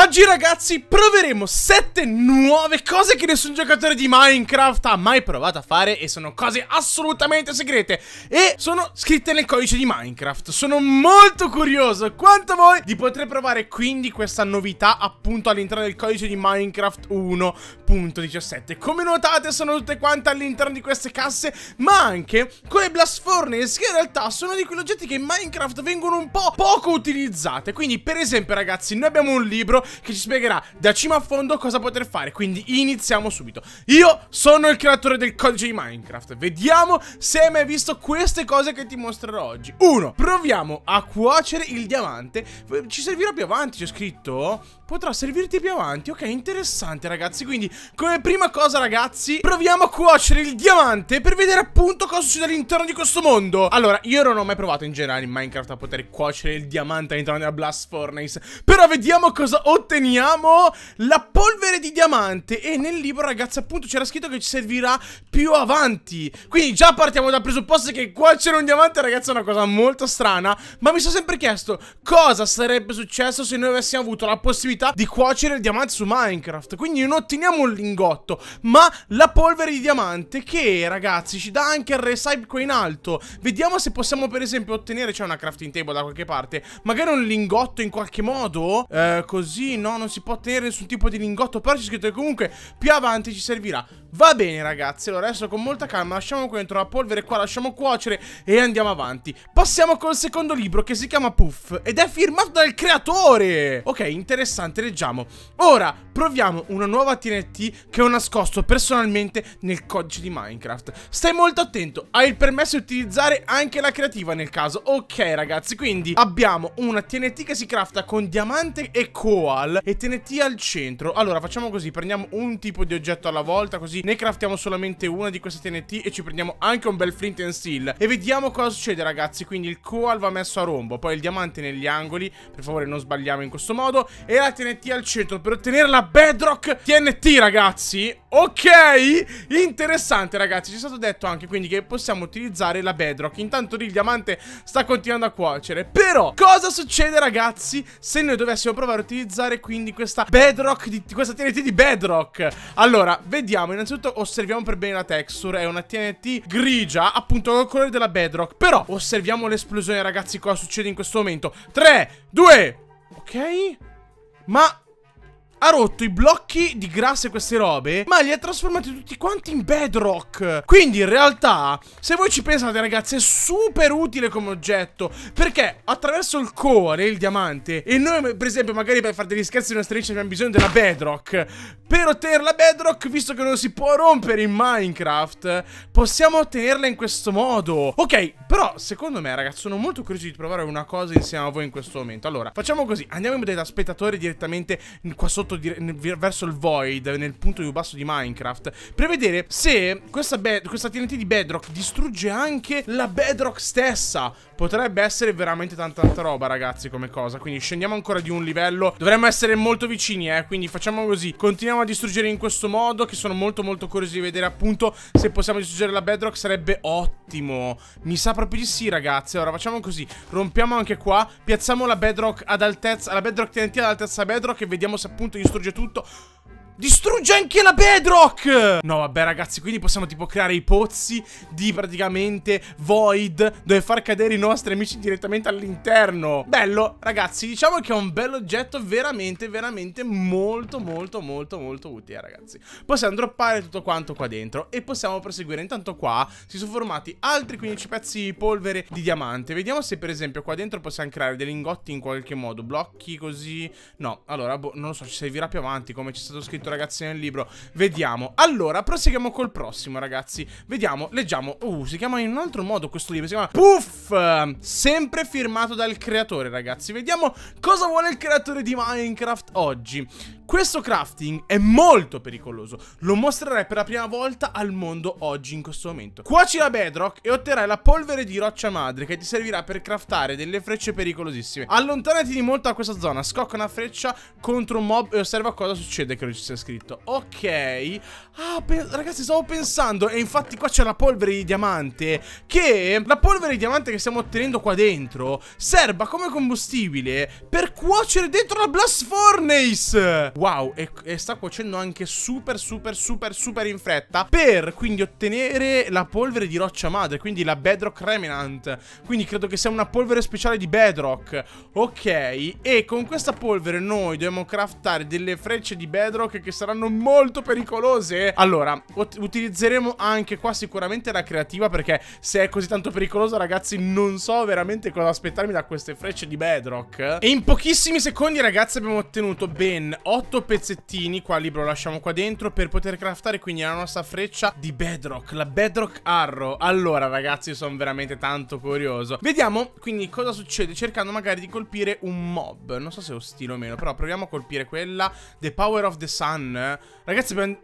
Oggi ragazzi proveremo 7 nuove cose che nessun giocatore di Minecraft ha mai provato a fare e sono cose assolutamente segrete e sono scritte nel codice di Minecraft. Sono molto curioso quanto voi di poter provare quindi questa novità appunto all'interno del codice di Minecraft 1.17. Come notate sono tutte quante all'interno di queste casse ma anche con le blast furnace che in realtà sono di quegli oggetti che in Minecraft vengono un po' poco utilizzate. Quindi per esempio ragazzi noi abbiamo un libro che ci spiegherà da cima a fondo cosa poter fare, quindi iniziamo subito. Io sono il creatore del codice di Minecraft, vediamo se hai mai visto queste cose che ti mostrerò oggi. 1. Proviamo a cuocere il diamante, eh, ci servirà più avanti, c'è scritto, potrà servirti più avanti, ok, interessante ragazzi, quindi come prima cosa ragazzi, proviamo a cuocere il diamante per vedere appunto cosa succede all'interno di questo mondo. Allora, io non ho mai provato in generale in Minecraft a poter cuocere il diamante all'interno della Blast Furnace, però vediamo cosa ho otteniamo la polvere di diamante E nel libro ragazzi appunto c'era scritto che ci servirà più avanti Quindi già partiamo dal presupposto che qua c'era un diamante ragazzi è una cosa molto strana Ma mi sono sempre chiesto cosa sarebbe successo se noi avessimo avuto la possibilità di cuocere il diamante su Minecraft Quindi non otteniamo un lingotto ma la polvere di diamante che ragazzi ci dà anche il recipe qua in alto Vediamo se possiamo per esempio ottenere, c'è una crafting table da qualche parte Magari un lingotto in qualche modo eh, Così così, no? Non si può tenere nessun tipo di lingotto Però c'è scritto che comunque più avanti ci servirà Va bene ragazzi, allora adesso con molta calma lasciamo qui dentro la polvere qua, lasciamo cuocere e andiamo avanti Passiamo col secondo libro che si chiama Puff ed è firmato dal creatore Ok, interessante, leggiamo Ora proviamo una nuova TNT che ho nascosto personalmente nel codice di Minecraft Stai molto attento, hai il permesso di utilizzare anche la creativa nel caso Ok ragazzi, quindi abbiamo una TNT che si crafta con diamante e coal e TNT al centro Allora facciamo così, prendiamo un tipo di oggetto alla volta così precisi Ne craftiamo solamente una di queste TNT e ci prendiamo anche un bel flint and steel E vediamo cosa succede ragazzi Quindi il coal va messo a rombo Poi il diamante negli angoli Per favore non sbagliamo in questo modo E la TNT al centro per ottenere la bedrock TNT ragazzi Ok, interessante ragazzi, ci è stato detto anche quindi che possiamo utilizzare la bedrock Intanto lì il diamante sta continuando a cuocere Però, cosa succede ragazzi se noi dovessimo provare a utilizzare quindi questa bedrock, di, questa TNT di bedrock? Allora, vediamo, innanzitutto osserviamo per bene la texture, è una TNT grigia, appunto col colore della bedrock Però, osserviamo l'esplosione ragazzi, cosa succede in questo momento 3, 2, ok? Ma ha rotto i blocchi di grasso e queste robe, ma li ha trasformati tutti quanti in bedrock. Quindi in realtà, se voi ci pensate ragazzi, è super utile come oggetto, perché attraverso il core, il diamante, e noi per esempio magari per fare degli scherzi di nostra riccia abbiamo bisogno della bedrock. Per ottenere la bedrock, visto che non si può rompere in Minecraft, possiamo ottenerla in questo modo. Ok, però secondo me ragazzi, sono molto curioso di provare una cosa insieme a voi in questo momento. Allora, facciamo così, andiamo in modalità spettatore direttamente qua sotto sotto verso il void, nel punto più basso di Minecraft, per vedere se questa, questa TNT di Bedrock distrugge anche la Bedrock stessa. Potrebbe essere veramente tanta, tanta roba, ragazzi, come cosa. Quindi scendiamo ancora di un livello. Dovremmo essere molto vicini, eh. Quindi facciamo così. Continuiamo a distruggere in questo modo, che sono molto, molto curioso di vedere appunto se possiamo distruggere la Bedrock. Sarebbe ottimo. Mi sa proprio di sì, ragazzi. Allora, facciamo così. Rompiamo anche qua. Piazziamo la Bedrock ad altezza, la Bedrock TNT ad altezza Bedrock e vediamo se appunto distrugge tutto Distrugge anche la bedrock No vabbè ragazzi quindi possiamo tipo creare i pozzi di praticamente void Dove far cadere i nostri amici direttamente all'interno Bello ragazzi diciamo che è un bello oggetto veramente veramente molto molto molto molto utile ragazzi Possiamo droppare tutto quanto qua dentro e possiamo proseguire Intanto qua si sono formati altri 15 pezzi di polvere di diamante Vediamo se per esempio qua dentro possiamo creare dei lingotti in qualche modo Blocchi così No allora boh, non lo so ci servirà più avanti come c'è stato scritto scritto ragazzi nel libro Vediamo Allora proseguiamo col prossimo ragazzi Vediamo, leggiamo Uh, si chiama in un altro modo questo libro Si chiama Puff Sempre firmato dal creatore ragazzi Vediamo cosa vuole il creatore di Minecraft oggi questo crafting è molto pericoloso, lo mostrerei per la prima volta al mondo oggi in questo momento. Cuoci la bedrock e otterrai la polvere di roccia madre che ti servirà per craftare delle frecce pericolosissime. Allontanati di molto da questa zona, scocca una freccia contro un mob e osserva cosa succede che non ci sia scritto. Ok, ah, ragazzi stavo pensando e infatti qua c'è la polvere di diamante che la polvere di diamante che stiamo ottenendo qua dentro serva come combustibile per cuocere dentro la blast furnace. Wow, e, e sta cuocendo anche super, super, super, super in fretta per quindi ottenere la polvere di roccia madre, quindi la Bedrock Remnant. Quindi credo che sia una polvere speciale di Bedrock. Ok, e con questa polvere noi dobbiamo craftare delle frecce di Bedrock che saranno molto pericolose. Allora, utilizzeremo anche qua sicuramente la creativa perché se è così tanto pericolosa, ragazzi, non so veramente cosa aspettarmi da queste frecce di Bedrock. E in pochissimi secondi, ragazzi, abbiamo ottenuto ben 8 8 pezzettini, qua libro lasciamo qua dentro, per poter craftare quindi la nostra freccia di bedrock, la bedrock arrow. Allora ragazzi, sono veramente tanto curioso. Vediamo quindi cosa succede cercando magari di colpire un mob. Non so se è ostile o meno, però proviamo a colpire quella. The Power of the Sun. Ragazzi, abbiamo,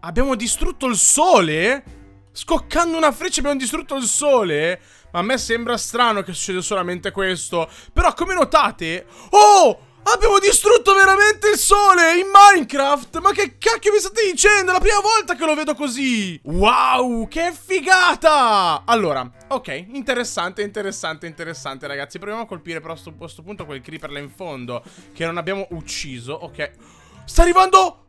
abbiamo distrutto il sole? Scoccando una freccia abbiamo distrutto il sole? Ma a me sembra strano che succeda solamente questo. Però come notate... Oh! Abbiamo distrutto veramente il sole in Minecraft Ma che cacchio mi state dicendo? È la prima volta che lo vedo così Wow, che figata Allora, ok, interessante, interessante, interessante ragazzi Proviamo a colpire però a questo punto quel creeper là in fondo Che non abbiamo ucciso, ok Sta arrivando...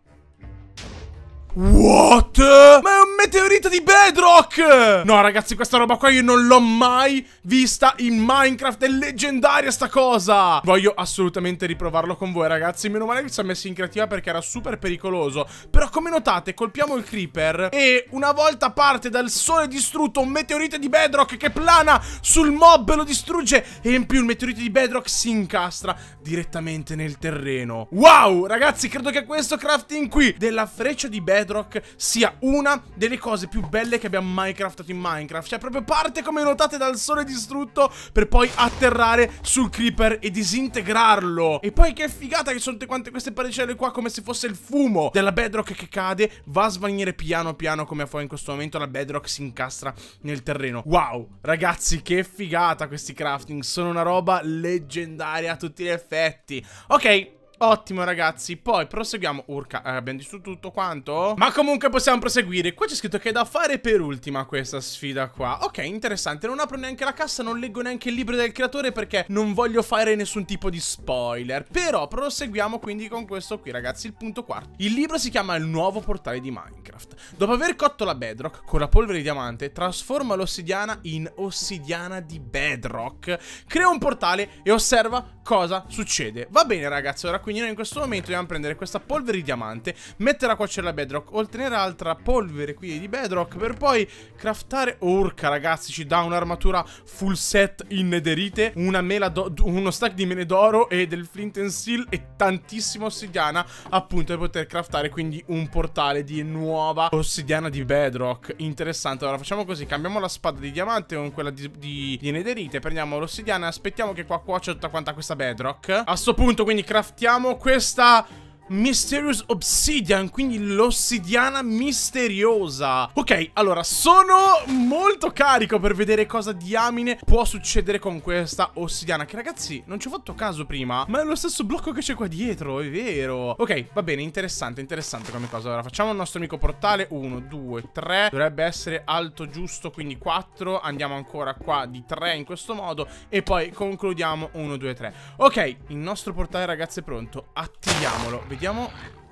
What? Ma è meteorite di Bedrock! No, ragazzi, questa roba qua io non l'ho mai vista in Minecraft. È leggendaria sta cosa! Voglio assolutamente riprovarlo con voi, ragazzi. Meno male che ci ha messo in creativa perché era super pericoloso. Però, come notate, colpiamo il creeper e una volta parte dal sole distrutto un meteorite di Bedrock che plana sul mob, e lo distrugge e in più il meteorite di Bedrock si incastra direttamente nel terreno. Wow, ragazzi, credo che questo crafting qui della freccia di Bedrock sia una delle delle cose più belle che abbiamo mai craftato in Minecraft. Cioè, proprio parte come notate dal sole distrutto per poi atterrare sul creeper e disintegrarlo. E poi che figata che sono tutte quante queste particelle qua come se fosse il fumo della bedrock che cade. Va a svanire piano piano come a fuoco in questo momento. La bedrock si incastra nel terreno. Wow, ragazzi, che figata questi crafting. Sono una roba leggendaria a tutti gli effetti. Ok, Ottimo ragazzi, poi proseguiamo Urca, eh, abbiamo distrutto tutto quanto? Ma comunque possiamo proseguire Qua c'è scritto che è da fare per ultima questa sfida qua Ok, interessante, non apro neanche la cassa Non leggo neanche il libro del creatore perché Non voglio fare nessun tipo di spoiler Però proseguiamo quindi con questo qui ragazzi Il punto quarto Il libro si chiama Il nuovo portale di Minecraft Dopo aver cotto la bedrock con la polvere di diamante Trasforma l'ossidiana in ossidiana di bedrock Crea un portale e osserva cosa succede Va bene ragazzi, ora quindi noi in questo momento dobbiamo prendere questa polvere di diamante, metterla a cuocere la bedrock, ottenere altra polvere qui di bedrock per poi craftare... Urca ragazzi, ci dà un'armatura full set in nederite, una mela uno stack di mele d'oro e del flint and steel e tantissima ossidiana appunto per poter craftare quindi un portale di nuova ossidiana di bedrock. Interessante, allora facciamo così, cambiamo la spada di diamante con quella di, di, di nederite, prendiamo l'ossidiana e aspettiamo che qua cuocia tutta quanta questa bedrock. A sto punto quindi craftiamo abbiamo questa Mysterious Obsidian, quindi l'ossidiana misteriosa. Ok, allora sono molto carico per vedere cosa diamine può succedere con questa ossidiana. Che ragazzi, non ci ho fatto caso prima, ma è lo stesso blocco che c'è qua dietro, è vero. Ok, va bene, interessante, interessante come cosa. Allora facciamo il nostro amico portale, Uno, due, tre. dovrebbe essere alto giusto, quindi quattro. andiamo ancora qua di tre in questo modo e poi concludiamo Uno, due, tre. Ok, il nostro portale ragazzi è pronto, attiviamolo, vediamo Vediamo...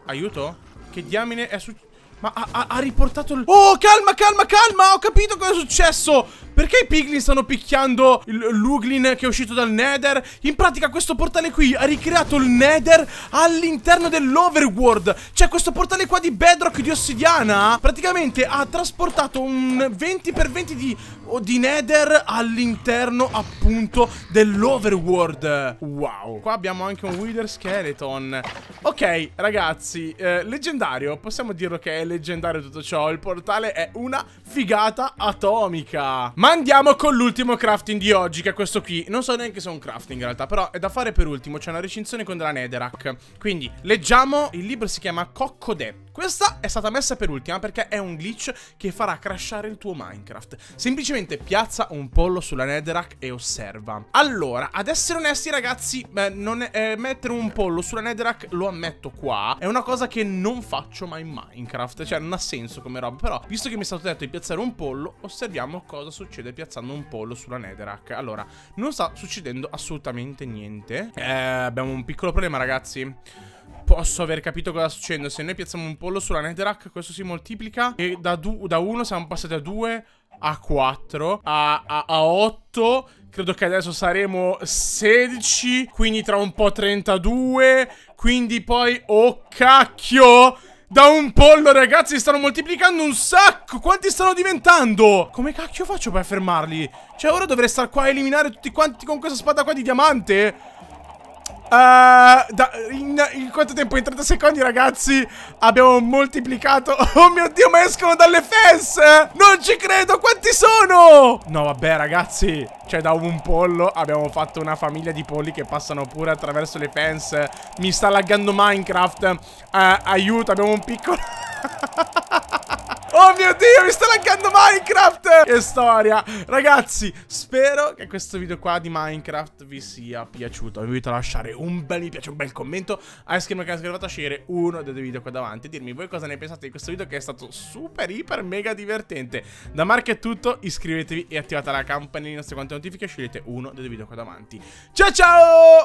Aiuto? Che diamine è successo? Ma ha, ha, riportato il... Oh, calma, calma, calma! Ho capito cosa è successo! Perché i piglin stanno picchiando l'uglin che è uscito dal nether? In pratica questo portale qui ha ricreato il nether all'interno dell'overworld Cioè questo portale qua di bedrock di ossidiana Praticamente ha trasportato un 20x20 di, oh, di nether all'interno appunto dell'overworld Wow Qua abbiamo anche un wither skeleton Ok ragazzi, eh, leggendario Possiamo dirlo che è leggendario leggendario tutto ciò, il portale è una figata atomica. Ma andiamo con l'ultimo crafting di oggi, che è questo qui. Non so neanche se è un crafting in realtà, però è da fare per ultimo. C'è una recinzione con della netherrack. Quindi, leggiamo. Il libro si chiama Coccodè. Questa è stata messa per ultima perché è un glitch che farà crashare il tuo Minecraft. Semplicemente piazza un pollo sulla netherrack e osserva. Allora, ad essere onesti ragazzi, beh, non, eh, mettere un pollo sulla netherrack, lo ammetto qua, è una cosa che non faccio mai in Minecraft giuste, cioè non ha senso come roba, però visto che mi è stato detto di piazzare un pollo, osserviamo cosa succede piazzando un pollo sulla Netherrack. Allora, non sta succedendo assolutamente niente. Eh, abbiamo un piccolo problema, ragazzi posso aver capito cosa sta succedendo. Se noi piazziamo un pollo sulla netherrack, questo si moltiplica. E da 1 siamo passati a 2, a 4, a 8. Credo che adesso saremo 16, quindi tra un po' 32. Quindi poi, oh cacchio! da un pollo, ragazzi, stanno moltiplicando un sacco. Quanti stanno diventando? Come cacchio faccio per fermarli? Cioè, ora dovrei star qua a eliminare tutti quanti con questa spada qua di diamante? Uh, da, in, in, quanto tempo? In 30 secondi, ragazzi, abbiamo moltiplicato. Oh mio Dio, ma escono dalle fesse! Non ci credo, quanti sono? No, vabbè, ragazzi. Cioè, da un pollo abbiamo fatto una famiglia di polli che passano pure attraverso le fence. Mi sta laggando Minecraft. Uh, aiuto, abbiamo un piccolo... Oh mio Dio, mi sta laggando Minecraft! Che storia! Ragazzi, spero che questo video qua di Minecraft vi sia piaciuto. Vi invito a lasciare un bel mi piace, un bel commento, a iscrivervi al canale, a scegliere uno dei video qua davanti e dirmi voi cosa ne pensate di questo video che è stato super, iper, mega divertente. Da Mark è tutto, iscrivetevi e attivate la campanellina se quante notifiche scegliete uno dei video qua davanti. Ciao ciao!